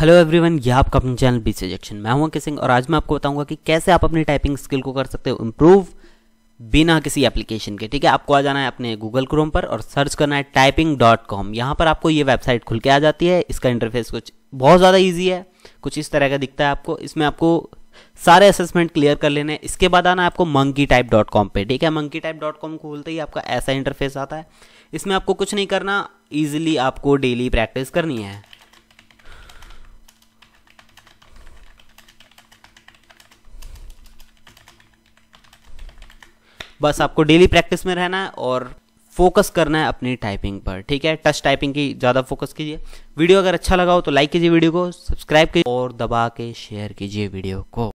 hello everyone ये आपका अपने चैनल बी सजेक्शन मैं हूं किसिंग और आज मैं आपको बताऊंगा कि कैसे आप अपनी टाइपिंग स्किल को कर सकते हो इम्प्रूव बिना किसी एप्लीकेशन के ठीक है आपको आ जाना है अपने गूगल क्रोम पर और सर्च करना है टाइपिंग डॉट कॉम यहाँ पर आपको ये वेबसाइट खुल के आ जाती है इसका इंटरफेस कुछ बहुत ज़्यादा ईजी है कुछ इस तरह का दिखता है आपको इसमें आपको सारे असेसमेंट क्लियर कर लेने इसके बाद आना है आपको मंकी टाइप डॉट कॉम पर ठीक है मंकी टाइप डॉट कॉम खोलते ही आपका ऐसा इंटरफेस आता है इसमें आपको कुछ नहीं करना ईजिली आपको डेली प्रैक्टिस करनी है बस आपको डेली प्रैक्टिस में रहना है और फोकस करना है अपनी टाइपिंग पर ठीक है टच टाइपिंग की ज़्यादा फोकस कीजिए वीडियो अगर अच्छा लगा हो तो लाइक कीजिए वीडियो को सब्सक्राइब कीजिए और दबा के शेयर कीजिए वीडियो को